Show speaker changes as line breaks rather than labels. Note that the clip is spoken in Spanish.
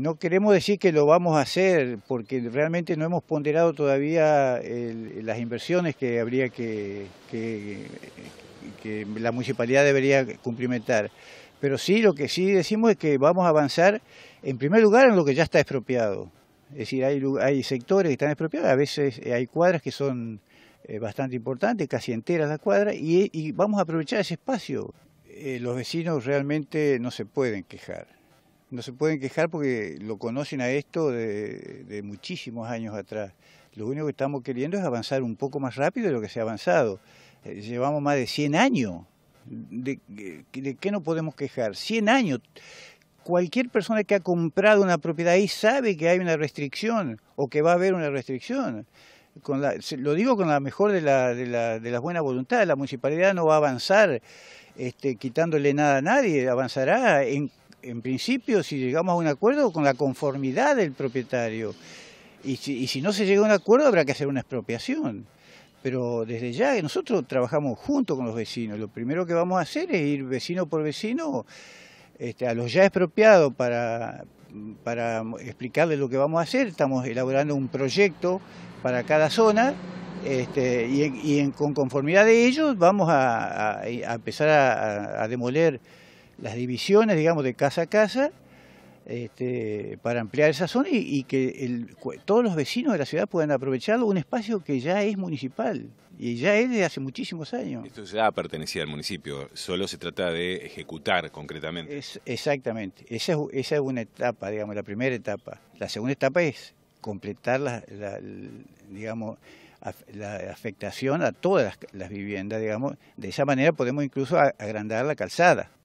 No queremos decir que lo vamos a hacer porque realmente no hemos ponderado todavía las inversiones que habría que, que, la municipalidad debería cumplimentar. Pero sí, lo que sí decimos es que vamos a avanzar en primer lugar en lo que ya está expropiado. Es decir, hay, sectores que están expropiados, a veces hay cuadras que son eh, bastante importantes, casi enteras las cuadras, y, vamos a aprovechar ese espacio. Eh, los vecinos realmente no se pueden quejar no se pueden quejar porque lo conocen a esto de, muchísimos años atrás. Lo único que estamos queriendo es avanzar un poco más rápido de lo que se ha avanzado. Eh, llevamos más de 100 años. ¿De, de, qué no podemos quejar? 100 años. Cualquier persona que ha comprado una propiedad ahí sabe que hay una restricción o que va a haber una restricción. Con lo digo con la mejor de la, de, la, de la la municipalidad no va a avanzar este, quitándole nada a nadie, avanzará en en principio, si llegamos a un acuerdo, con la conformidad del propietario. Y si, no se llega a un acuerdo, habrá que hacer una expropiación. Pero desde ya nosotros trabajamos junto con los vecinos. Lo primero que vamos a hacer es ir vecino por vecino este, a los ya expropiados para, para explicarles lo que vamos a hacer. Estamos elaborando un proyecto para cada zona este, y, con conformidad de ellos vamos a, empezar a demoler las divisiones, digamos, de casa a casa, este, para ampliar esa zona y, que el, todos los vecinos de la ciudad puedan aprovechar un espacio que ya es municipal y ya es de hace muchísimos años.
Esto ya pertenecía al municipio, solo se trata de ejecutar concretamente.
exactamente, esa es, una etapa, digamos, la primera etapa. La segunda etapa es completar la, digamos, la afectación a todas las, viviendas, digamos. De esa manera podemos incluso agrandar la calzada.